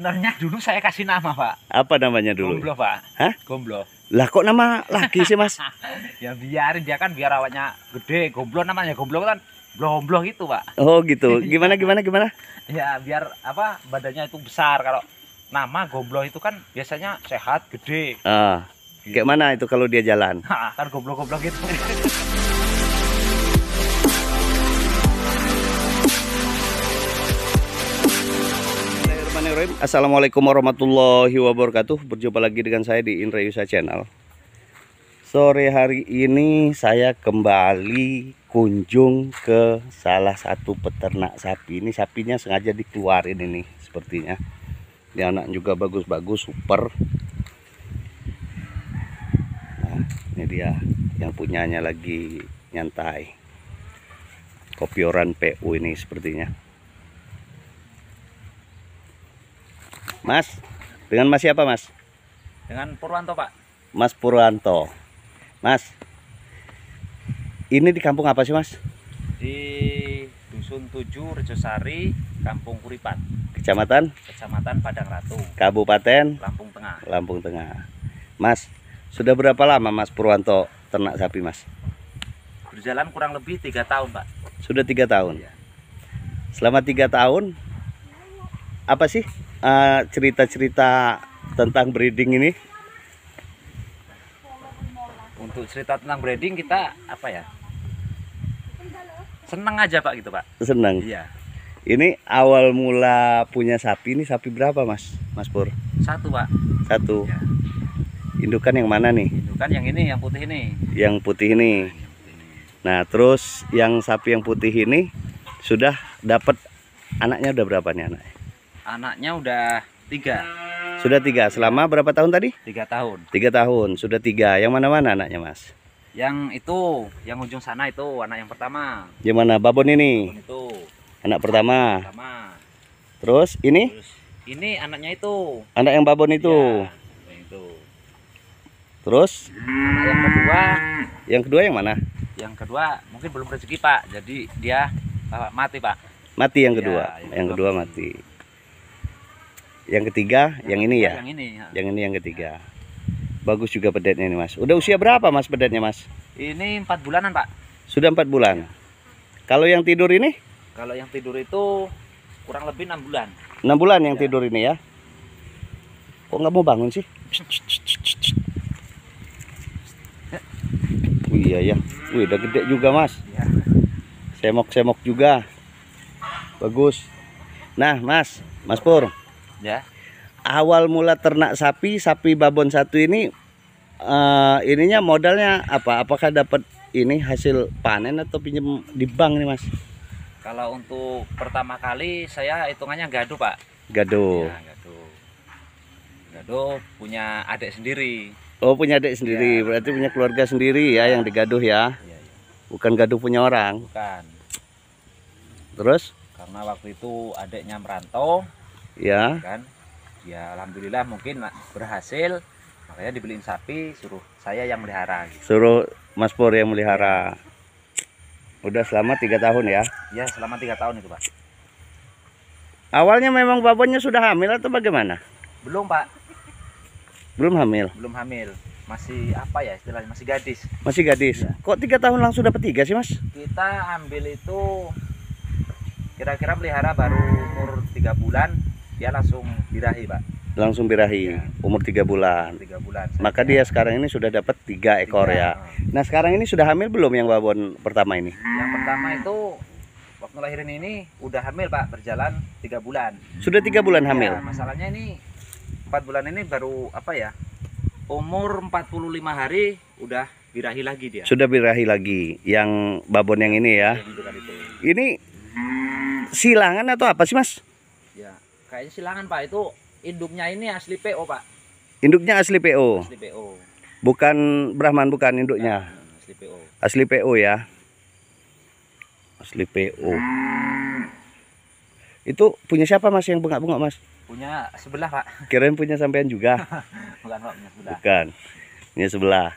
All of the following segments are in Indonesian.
sebenarnya dulu saya kasih nama pak apa namanya dulu gomblo pak Hah? gomblo lah kok nama lagi sih mas ya biarin dia kan biar awaknya gede gomblo namanya gomblo kan gomblo gitu pak oh gitu gimana gimana gimana ya biar apa badannya itu besar kalau nama gomblo itu kan biasanya sehat gede ah gitu. kayak mana itu kalau dia jalan ah, kan gomblo gomblo gitu Bismillahirrahmanirrahim Assalamualaikum warahmatullahi wabarakatuh Berjumpa lagi dengan saya di Indra Yusa Channel Sore hari ini saya kembali kunjung ke salah satu peternak sapi Ini sapinya sengaja dikeluarin ini sepertinya Ini anak juga bagus-bagus super Nah ini dia yang punyanya lagi nyantai Kopioran PU ini sepertinya Mas, dengan Mas siapa Mas? Dengan Purwanto Pak. Mas Purwanto. Mas, ini di kampung apa sih Mas? Di Dusun Tujuh, Rejosari, Kampung Kuripat. Kecamatan? Kecamatan Padang Ratu. Kabupaten? Lampung Tengah. Lampung Tengah. Mas, sudah berapa lama Mas Purwanto ternak sapi Mas? Berjalan kurang lebih tiga tahun Pak. Sudah tiga tahun? Ya. Selama tiga tahun apa sih eh, cerita-cerita uh, tentang breeding ini? Untuk cerita tentang breeding kita apa ya? Seneng aja Pak gitu Pak. Seneng. Iya. Ini awal mula punya sapi ini sapi berapa Mas? Mas Pur? Satu Pak. Satu. Ya. Indukan yang mana nih? Indukan yang ini, yang putih ini. Yang putih ini. Nah, terus yang sapi yang putih ini sudah dapat anaknya udah berapa nih anaknya? Anaknya udah tiga. Sudah tiga. Selama berapa tahun tadi? Tiga tahun. Tiga tahun. Sudah tiga. Yang mana-mana anaknya, Mas? Yang itu, yang ujung sana itu anak yang pertama. Yang mana? Babon ini. Babon itu. Anak pertama. Anak pertama. Terus ini? Terus, ini anaknya itu. Anak yang babon itu. Ya, itu. Terus? Anak yang kedua. Yang kedua yang mana? Yang kedua mungkin belum rezeki Pak. Jadi dia pak mati Pak. Mati yang kedua. Ya, yang, yang kedua, kedua mati yang ketiga yang, yang ini ya yang ini ya. yang ini yang ketiga bagus juga pedetnya ini mas udah usia berapa mas pedetnya mas ini empat bulanan pak sudah empat bulan iya. kalau yang tidur ini kalau yang tidur itu kurang lebih enam bulan enam bulan yang ya. tidur ini ya kok nggak mau bangun sih Wih, iya ya Wih udah gede juga mas semok semok semok juga bagus nah mas mas pur Ya. Awal mula ternak sapi, sapi babon satu ini uh, ininya modalnya apa? Apakah dapat ini hasil panen atau pinjam di bank nih, Mas? Kalau untuk pertama kali saya hitungannya gaduh, Pak. Gaduh. Ya, gaduh. Gaduh punya adik sendiri. Oh, punya adik sendiri. Ya. Berarti punya keluarga sendiri ya, ya yang digaduh ya. ya, ya. Bukan gaduh punya orang. Bukan. Terus? Karena waktu itu adiknya merantau, ya gitu kan ya alhamdulillah mungkin berhasil makanya dibeliin sapi suruh saya yang melihara gitu. suruh Mas Pur yang melihara udah selama tiga tahun ya ya selama tiga tahun itu pak awalnya memang babonnya sudah hamil atau bagaimana belum pak belum hamil belum hamil masih apa ya istilahnya masih gadis masih gadis ya. kok tiga tahun langsung dapat tiga sih mas kita ambil itu kira-kira pelihara baru umur tiga bulan dia langsung birahi pak langsung birahi ya. umur tiga bulan tiga bulan saya maka dia sekarang ini sudah dapat tiga ekor tiga. ya ah. nah sekarang ini sudah hamil belum yang babon pertama ini yang pertama itu waktu lahirin ini udah hamil pak berjalan tiga bulan sudah tiga bulan iya, hamil ya, masalahnya ini empat bulan ini baru apa ya umur 45 hari udah birahi lagi dia. Sudah birahi lagi yang babon yang ini ya. Iya, gitu kan ini silangan atau apa sih, Mas? kayaknya silangan pak itu induknya ini asli PO pak induknya asli PO asli PO bukan Brahman bukan induknya nah, nah, asli PO asli PO ya asli PO itu punya siapa mas yang bunga-bunga mas punya sebelah pak kirain punya sampean juga bukan pak punya sebelah bukan punya sebelah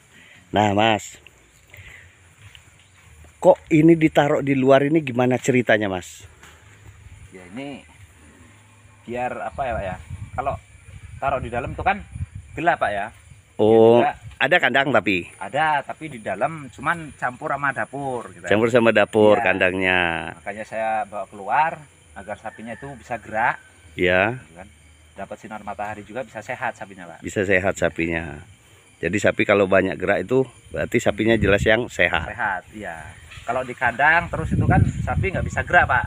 nah mas kok ini ditaruh di luar ini gimana ceritanya mas ya ini biar apa ya pak ya kalau taruh di dalam tuh kan gelap pak ya oh ada kandang tapi ada tapi di dalam cuman campur sama dapur gitu ya. campur sama dapur ya. kandangnya makanya saya bawa keluar agar sapinya itu bisa gerak ya kan. dapat sinar matahari juga bisa sehat sapinya pak bisa sehat sapinya jadi sapi kalau banyak gerak itu berarti sapinya jelas yang sehat sehat iya kalau di kandang terus itu kan sapi nggak bisa gerak pak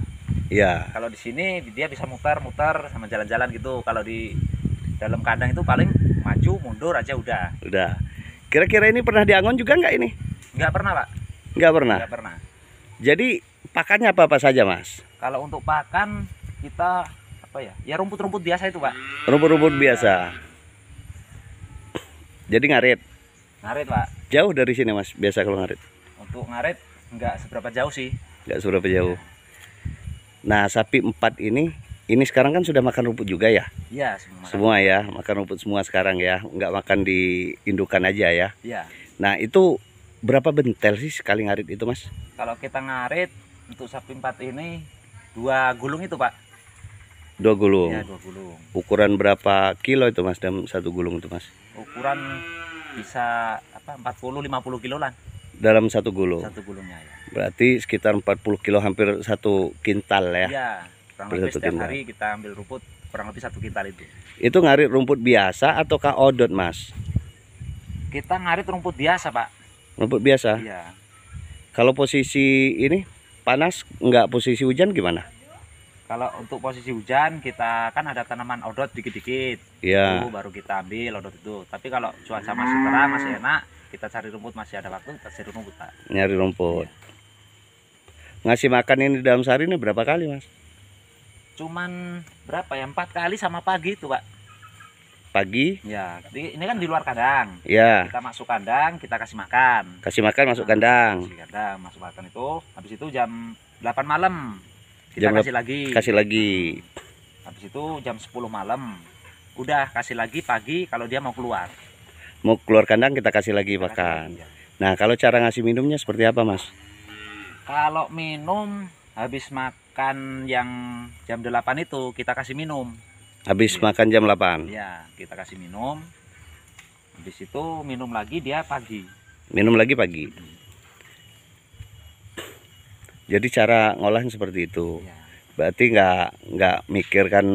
Iya. Kalau di sini dia bisa mutar-mutar sama jalan-jalan gitu. Kalau di dalam kandang itu paling maju mundur aja udah. Udah. Kira-kira ini pernah diangon juga nggak ini? Nggak pernah pak. Nggak pernah. Nggak pernah. Jadi pakannya apa apa saja mas? Kalau untuk pakan kita apa ya? Ya rumput-rumput biasa itu pak. Rumput-rumput biasa. Jadi ngarit. Ngarit pak. Jauh dari sini mas biasa kalau ngarit. Untuk ngarit nggak seberapa jauh sih. Nggak seberapa jauh. Ya Nah, sapi empat ini ini sekarang kan sudah makan rumput juga ya? Iya, semua. Semua ya, makan rumput semua sekarang ya. Enggak makan di indukan aja ya. Iya. Nah, itu berapa bentel sih sekali ngarit itu, Mas? Kalau kita ngarit untuk sapi empat ini dua gulung itu, Pak. Dua gulung. Iya, dua gulung. Ukuran berapa kilo itu, Mas, dalam satu gulung itu, Mas? Ukuran bisa apa 40 50 lah. Dalam satu gulung. Satu gulungnya ya. Berarti sekitar 40 kilo hampir satu kintal ya. Iya, kurang lebih setiap hari kita ambil rumput kurang lebih satu kintal itu. Itu ngarit rumput biasa atau odot Mas? Kita ngarit rumput biasa, Pak. Rumput biasa? Iya. Kalau posisi ini panas nggak posisi hujan gimana? Kalau untuk posisi hujan kita kan ada tanaman odot dikit-dikit. Iya. -dikit. Baru kita ambil odot itu. Tapi kalau cuaca masih terang masih enak, kita cari rumput masih ada waktu, kita cari rumput, Pak. Nyari rumput. Ya ngasih makan ini dalam sehari ini berapa kali mas? Cuman berapa ya empat kali sama pagi itu pak. Pagi? Ya, ini kan di luar kandang. Ya. Kita masuk kandang, kita kasih makan. Kasih makan masuk nah, kandang. Kasih kandang masuk makan itu, habis itu jam 8 malam kita jam kasih lagi. Kasih lagi. Habis itu jam 10 malam udah kasih lagi pagi kalau dia mau keluar. Mau keluar kandang kita kasih lagi kita makan. Kasih, ya. Nah, kalau cara ngasih minumnya seperti apa, Mas? kalau minum habis makan yang jam 8 itu kita kasih minum habis ya. makan jam 8 ya kita kasih minum habis itu minum lagi dia pagi minum lagi pagi hmm. jadi cara ngolahnya seperti itu ya. berarti nggak nggak mikirkan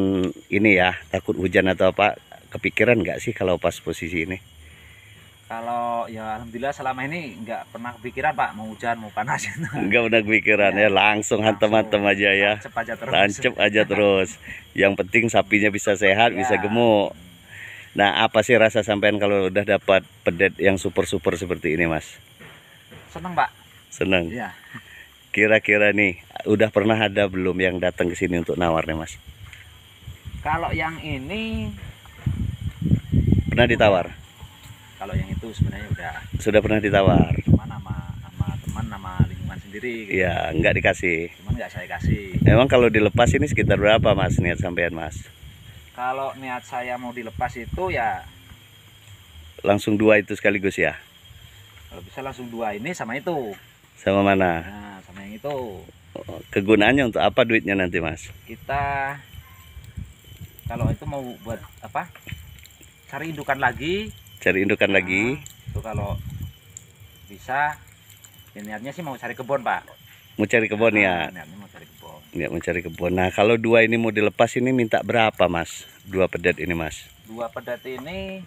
ini ya takut hujan atau apa kepikiran nggak sih kalau pas posisi ini kalau ya alhamdulillah selama ini nggak pernah kepikiran pak mau hujan mau panas nggak pernah kepikiran iya. ya, ya. langsung hantam-hantam aja ya lancep aja terus lancep aja terus yang penting sapinya bisa sehat ya. bisa gemuk nah apa sih rasa sampean kalau udah dapat pedet yang super super seperti ini mas seneng pak seneng ya kira-kira nih udah pernah ada belum yang datang ke sini untuk nawar nih mas kalau yang ini pernah ditawar kalau yang itu sebenarnya udah sudah pernah ditawar cuman nama nama teman nama lingkungan sendiri gitu. ya nggak dikasih cuman nggak saya kasih emang kalau dilepas ini sekitar berapa mas niat sampean mas kalau niat saya mau dilepas itu ya langsung dua itu sekaligus ya kalau bisa langsung dua ini sama itu sama mana nah sama yang itu oh, kegunaannya untuk apa duitnya nanti mas kita kalau itu mau buat apa cari indukan lagi cari indukan nah, lagi itu kalau bisa ya niatnya sih mau cari kebun pak mau cari kebun ya? nah, ya niatnya mau cari kebun ya mau cari kebun nah kalau dua ini mau dilepas ini minta berapa mas dua pedet ini mas dua pedet ini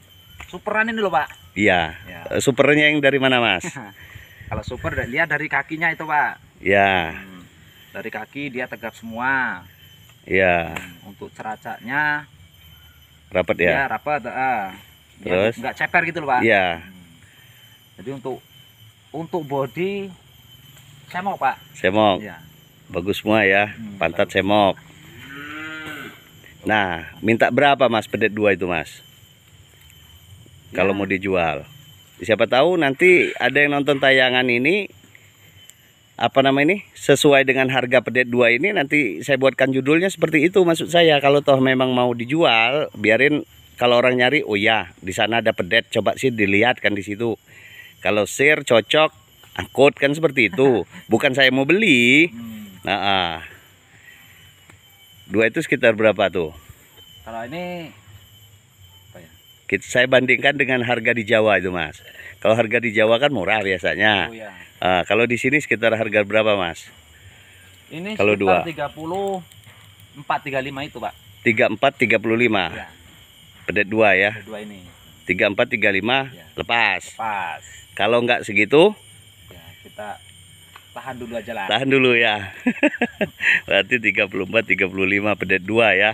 superan ini loh pak iya ya. Eh, supernya yang dari mana mas kalau super lihat dari kakinya itu pak iya. hmm, dari kaki dia tegap semua iya. hmm, untuk ceracaknya rapat ya, ya rapat ah terus nggak ceper gitu loh pak iya hmm. jadi untuk untuk body semok pak semok ya. bagus semua ya hmm, pantat bagus. semok nah minta berapa mas pedet dua itu mas ya. kalau mau dijual siapa tahu nanti ada yang nonton tayangan ini apa nama ini sesuai dengan harga pedet dua ini nanti saya buatkan judulnya seperti itu maksud saya kalau toh memang mau dijual biarin kalau orang nyari oh ya di sana ada pedet coba sih dilihat kan di situ kalau share cocok angkut kan seperti itu bukan saya mau beli hmm. nah uh. dua itu sekitar berapa tuh kalau ini ya? kita, saya bandingkan dengan harga di Jawa itu mas kalau harga di Jawa kan murah biasanya ya. uh, kalau di sini sekitar harga berapa mas ini kalau dua 30 lima itu pak 34 35 ya pedet dua ya tiga empat tiga lima ya. lepas lepas kalau nggak segitu ya, kita tahan dulu aja lah tahan dulu ya berarti tiga tiga puluh empat puluh lima pedet dua ya. ya,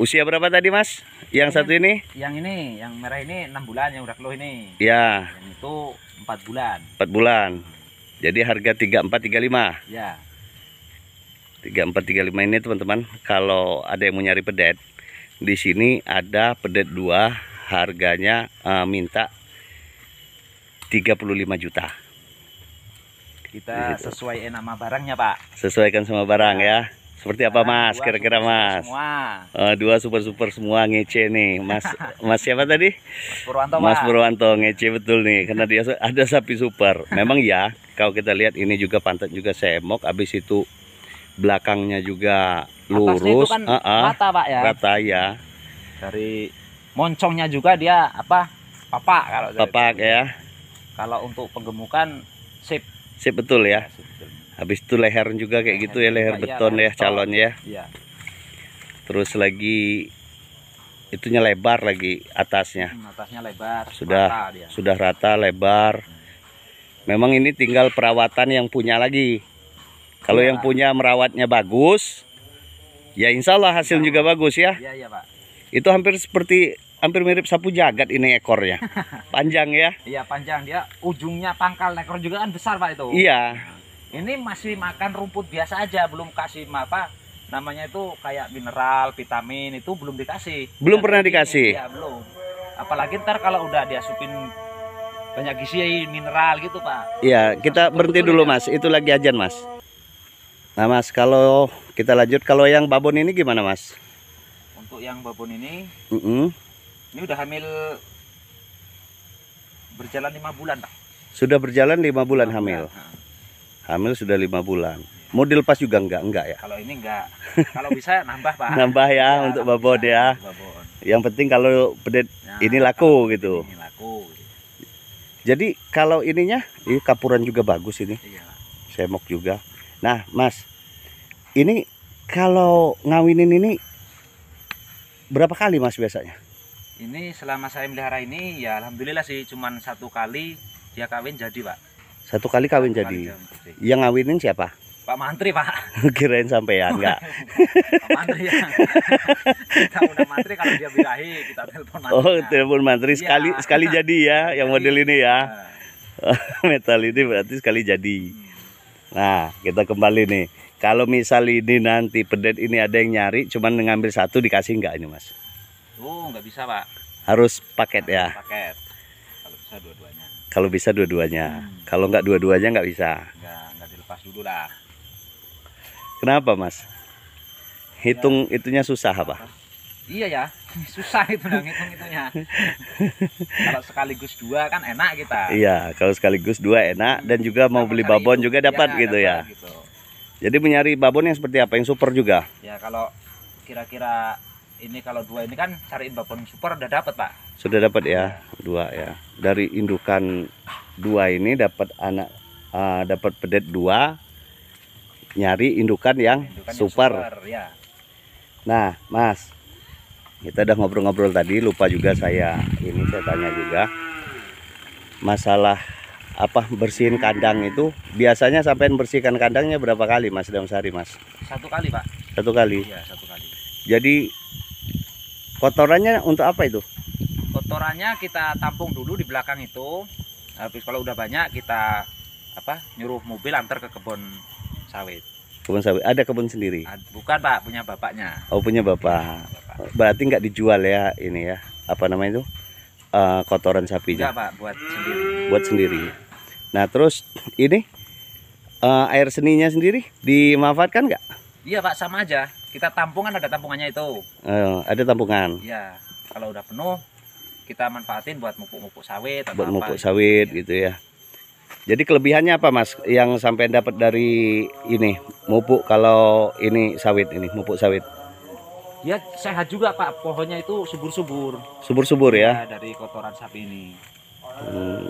Usia berapa tadi mas? Yang, yang satu ini? Yang ini, yang merah ini enam bulan, yang udah keluh ini. Ya. Yang itu empat bulan. Empat bulan. Jadi harga tiga empat tiga lima. Ya. Tiga empat tiga lima ini teman-teman, kalau ada yang mau nyari pedet, di sini ada pedet dua, harganya uh, minta 35 juta kita sesuai nama barangnya pak sesuaikan sama barang ya seperti apa mas kira-kira mas semua. Uh, dua super super semua ngece nih mas mas siapa tadi mas Purwanto mas pak. Purwanto ngece betul nih karena dia ada sapi super memang ya kalau kita lihat ini juga pantat juga semok habis itu belakangnya juga lurus kan uh -uh, rata pak ya rata ya dari moncongnya juga dia apa papak kalau papak itu. ya kalau untuk penggemukan sip sip betul ya, ya habis itu leher juga kayak leher gitu ya leher iya, beton ya, ya calon ya. iya. terus lagi itunya lebar lagi atasnya hmm, atasnya lebar sudah rata dia. sudah rata lebar memang ini tinggal perawatan yang punya lagi kalau ya. yang punya merawatnya bagus Ya insya Allah hasil ya, juga bagus ya. Iya ya pak. Itu hampir seperti hampir mirip sapu jagat ini ekornya. panjang ya? Iya panjang dia. Ujungnya pangkal ekor juga kan besar pak itu. Iya. Ini masih makan rumput biasa aja, belum kasih apa namanya itu kayak mineral, vitamin itu belum dikasih. Belum Dan iya, pernah ini, dikasih. Iya belum. Apalagi ntar kalau udah diasupin banyak gizi mineral gitu pak. Iya kita berhenti dulu ya. mas, itu lagi ajan mas. Nah mas, kalau kita lanjut, kalau yang babon ini gimana mas? Untuk yang babon ini, mm -hmm. ini udah hamil berjalan lima bulan. Tak? Sudah berjalan lima bulan 5 hamil. Bulan, Hamil sudah lima bulan. Ya. Model pas juga enggak enggak ya? Kalau ini enggak. kalau bisa nambah pak. Nambah ya, iya, ya untuk babon ya. Babon. Yang penting kalau pedet ya, ini laku gitu. Ini laku. Gitu. Jadi kalau ininya, ini kapuran juga bagus ini. Iya. Semok juga. Nah, Mas, ini kalau ngawinin ini berapa kali mas biasanya? Ini selama saya melihara ini ya alhamdulillah sih cuma satu kali dia kawin jadi pak. Satu kali kawin satu jadi. Kali Yang ngawinin siapa? Pak Mantri pak. Kirain ya enggak? Pak Mantri ya. kita undang Mantri kalau dia birahi kita telepon Mantri. Oh telepon Mantri iya. sekali ya. sekali jadi ya yang model iya. ini ya. ya. Metal ini berarti sekali jadi. Hmm. Nah, kita kembali nih. Kalau misal ini nanti pedet ini ada yang nyari, cuman ngambil satu dikasih nggak ini, Mas? Oh, nggak bisa, Pak. Harus paket ya? Harus ya. Paket. Kalau bisa dua-duanya. Kalau bisa dua-duanya. Hmm. Kalau nggak dua-duanya nggak bisa. Nggak, nggak dilepas dulu lah. Kenapa, Mas? Hitung ya. itunya susah apa? iya ya susah itu nah, ngitung itunya kalau sekaligus dua kan enak kita iya kalau sekaligus dua enak dan hmm, juga mau beli babon juga iya, dapat gitu dapat, ya gitu. jadi mencari babon yang seperti apa yang super juga ya kalau kira-kira ini kalau dua ini kan cariin babon super udah dapat pak sudah dapat ya dua ya dari indukan dua ini dapat anak uh, dapat pedet dua nyari indukan yang indukan super, yang super ya. nah mas kita udah ngobrol-ngobrol tadi lupa juga saya ini saya tanya juga masalah apa bersihin kandang itu biasanya sampai bersihkan kandangnya berapa kali Mas dalam sehari Mas? Satu kali Pak. Satu kali. Iya satu kali. Jadi kotorannya untuk apa itu? Kotorannya kita tampung dulu di belakang itu. Habis kalau udah banyak kita apa nyuruh mobil antar ke kebun sawit. Kebun sawit ada kebun sendiri? Bukan Pak punya bapaknya. Oh punya bapak berarti nggak dijual ya ini ya apa namanya itu uh, kotoran sapinya Enggak, pak buat sendiri buat sendiri nah terus ini uh, air seninya sendiri dimanfaatkan nggak iya pak sama aja kita tampungan ada tampungannya itu uh, ada tampungan iya kalau udah penuh kita manfaatin buat mupuk-mupuk sawit buat apa, mupuk gitu. sawit ya. gitu ya jadi kelebihannya apa mas yang sampai dapat dari ini mupuk kalau ini sawit ini mupuk sawit dia sehat juga pak pohonnya itu subur subur subur subur ya, ya dari kotoran sapi ini hmm.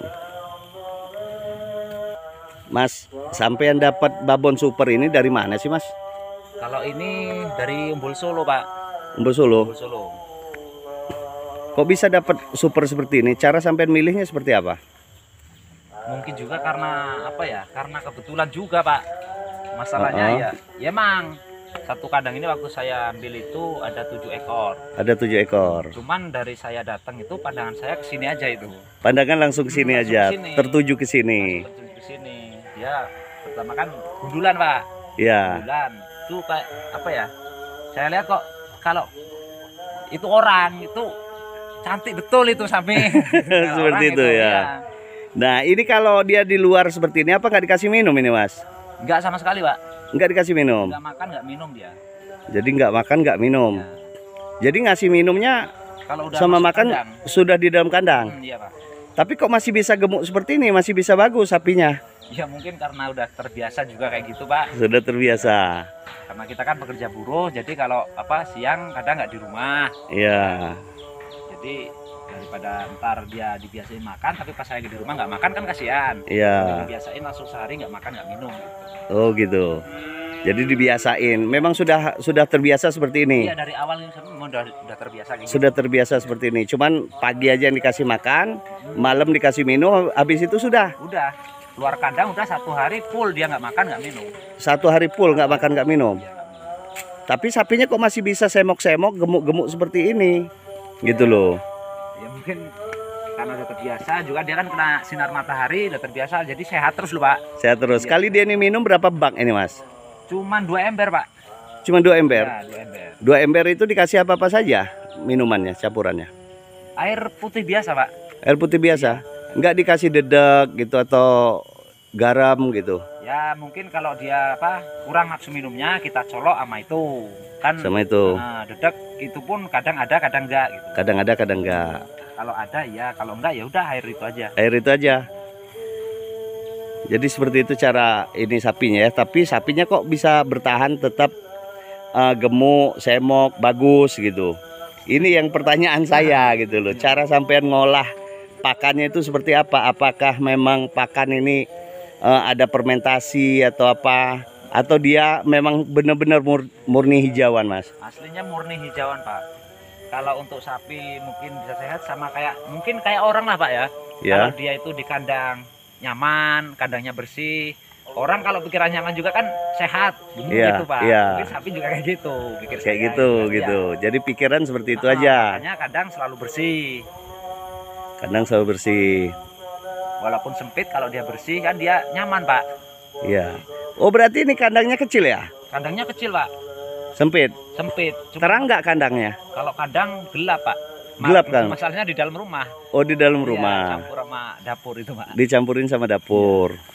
Mas yang dapat babon super ini dari mana sih Mas kalau ini dari Umbul Solo pak Umbul Solo, Umbul Solo. kok bisa dapat super seperti ini cara sampai milihnya seperti apa mungkin juga karena apa ya karena kebetulan juga pak masalahnya uh -uh. ya ya emang satu kandang ini waktu saya ambil itu ada tujuh ekor. Ada tujuh ekor. Cuman dari saya datang itu pandangan saya ke sini aja itu. Pandangan langsung ke sini hmm, aja, kesini. tertuju ke sini. Tertuju ke sini. Ya, pertama kan gundulan, Pak. Iya. Gundulan. Itu kayak apa ya? Saya lihat kok kalau itu orang itu cantik betul itu sapi. seperti itu, itu ya. ya. Nah, ini kalau dia di luar seperti ini apa nggak dikasih minum ini, Mas? Nggak sama sekali, Pak Enggak dikasih minum. Enggak makan enggak minum dia. Jadi enggak makan enggak minum. Ya. Jadi ngasih minumnya kalau udah sama makan kandang. sudah di dalam kandang. Hmm, iya, Pak. Tapi kok masih bisa gemuk seperti ini, masih bisa bagus sapinya? Ya mungkin karena udah terbiasa juga kayak gitu Pak. Sudah terbiasa. Karena kita kan pekerja buruh, jadi kalau apa siang kadang nggak di rumah. Iya. Jadi daripada ntar dia dibiasain makan tapi pas saya di rumah nggak makan kan kasihan iya dibiasain langsung sehari nggak makan nggak minum gitu. oh gitu jadi dibiasain memang sudah sudah terbiasa seperti ini iya dari awal sudah sudah terbiasa gitu. sudah terbiasa seperti ini cuman pagi aja yang dikasih makan hmm. malam dikasih minum habis itu sudah udah luar kandang udah satu hari full dia nggak makan nggak minum satu hari full nggak makan nggak minum ya. tapi sapinya kok masih bisa semok-semok gemuk-gemuk seperti ini gitu loh mungkin karena udah terbiasa juga dia kan kena sinar matahari udah terbiasa jadi sehat terus lho pak sehat terus iya. sekali kali dia ini minum berapa bak ini mas cuman dua ember pak cuma dua ember ya, dua ember ember itu dikasih apa apa saja minumannya campurannya air putih biasa pak air putih biasa nggak dikasih dedek gitu atau garam gitu ya mungkin kalau dia apa kurang nafsu minumnya kita colok sama itu kan sama itu nah, dedek itu pun kadang ada kadang enggak gitu. kadang ada kadang enggak kalau ada ya kalau enggak ya udah air itu aja air itu aja jadi seperti itu cara ini sapinya ya tapi sapinya kok bisa bertahan tetap uh, gemuk semok bagus gitu ini yang pertanyaan saya gitu loh cara sampean ngolah pakannya itu seperti apa apakah memang pakan ini uh, ada fermentasi atau apa atau dia memang benar-benar murni hijauan mas aslinya murni hijauan pak kalau untuk sapi mungkin bisa sehat sama kayak mungkin kayak orang lah pak ya yeah. kalau dia itu di kandang nyaman kandangnya bersih orang kalau pikiran nyaman juga kan sehat mungkin yeah, gitu pak yeah. mungkin sapi juga kayak gitu pikir kayak sehat, gitu ya. gitu iya. jadi pikiran seperti itu nah, aja makanya kadang selalu bersih kandang selalu bersih walaupun sempit kalau dia bersih kan dia nyaman pak iya oh berarti ini kandangnya kecil ya kandangnya kecil pak Sempit. Sempit. Cuma Terang nggak kandangnya? Kalau kandang gelap, Pak. gelap kan? Masalahnya di dalam rumah. Oh, di dalam iya, rumah. Ya, campur sama dapur itu, Pak. Dicampurin sama dapur. Ya.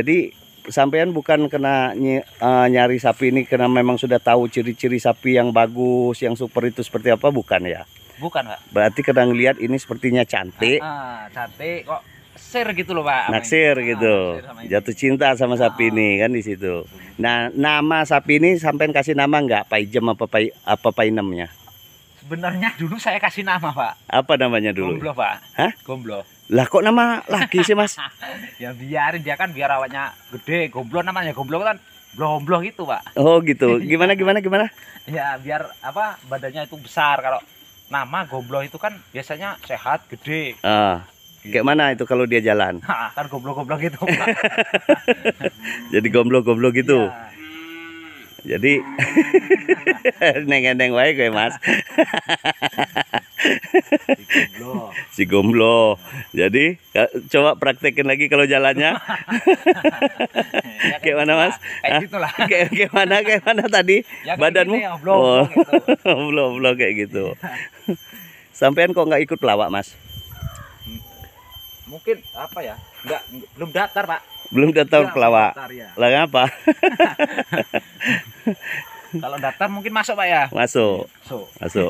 Jadi sampean bukan kena ny uh, eh, nyari sapi ini karena memang sudah tahu ciri-ciri sapi yang bagus, yang super itu seperti apa bukan ya? Bukan, Pak. Berarti kadang lihat ini sepertinya cantik. Ah, ah cantik kok naksir gitu loh pak naksir ini. gitu ah, naksir jatuh cinta sama sapi ah. ini kan di situ nah nama sapi ini sampai kasih nama nggak Pak Ijem apa Pak apa Pak Inemnya sebenarnya dulu saya kasih nama pak apa namanya dulu Gomblo pak Hah? Gomblo lah kok nama lagi sih mas ya biarin dia kan biar awaknya gede Gomblo namanya Gomblo kan gomblo gitu pak oh gitu gimana gimana gimana ya biar apa badannya itu besar kalau nama gomblo itu kan biasanya sehat gede uh. Kayak mana itu kalau dia jalan? Ha, kan goblok-goblok gitu. Jadi goblok-goblok gitu. Ya. Jadi neng-neng wae gue Mas. si gomblo. Si gomblo. Jadi coba praktekin lagi kalau jalannya. ya, kayak mana Mas? Kayak gitulah. Kayak mana kayak mana tadi ya, badanmu? Ya, oblong, oh. gitu. kayak gitu. Sampean kok nggak ikut pelawak Mas? mungkin apa ya nggak belum datar pak belum daftar ya, pelawak ya. apa kalau datar mungkin masuk pak ya masuk masuk, masuk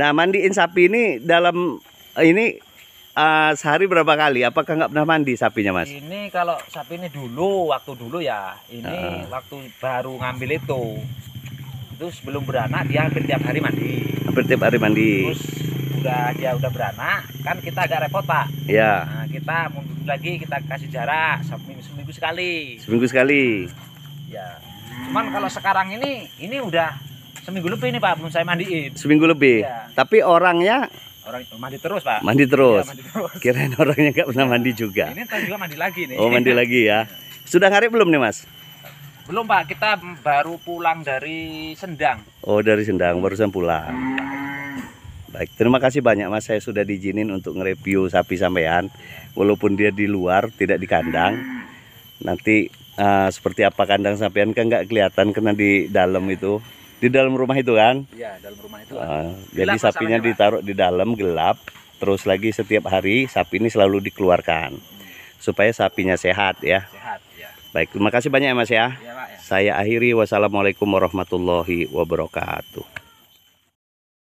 nah mandiin sapi ini dalam eh, ini uh, sehari berapa kali? Apakah nggak pernah mandi sapinya, Mas? Ini kalau sapi ini dulu, waktu dulu ya, ini uh. waktu baru ngambil itu, terus belum beranak dia hampir tiap hari mandi. Hampir tiap hari mandi. Terus udah dia udah beranak kan kita agak repot pak ya nah, kita mundur lagi kita kasih jarak seminggu, seminggu sekali seminggu sekali ya cuman kalau sekarang ini ini udah seminggu lebih nih pak belum saya mandiin seminggu lebih ya. tapi orangnya orang mandi terus pak mandi terus, ya, mandi terus. kirain orangnya nggak pernah ya. mandi iya. juga ini kan juga mandi lagi nih oh mandi lagi ya sudah ngarep belum nih mas belum pak kita baru pulang dari Sendang oh dari Sendang barusan pulang Baik, terima kasih banyak Mas saya sudah diizinin untuk nge-review sapi sampean walaupun dia di luar, tidak di kandang. Nanti uh, seperti apa kandang sampean kan nggak kelihatan karena di dalam itu. Di dalam rumah itu kan? Iya, dalam rumah itu. Uh, jadi sapinya ditaruh di dalam gelap, terus lagi setiap hari sapi ini selalu dikeluarkan. Supaya sapinya sehat ya. Sehat, ya. Baik, terima kasih banyak Mas ya. ya, Pak, ya. Saya akhiri wassalamualaikum warahmatullahi wabarakatuh.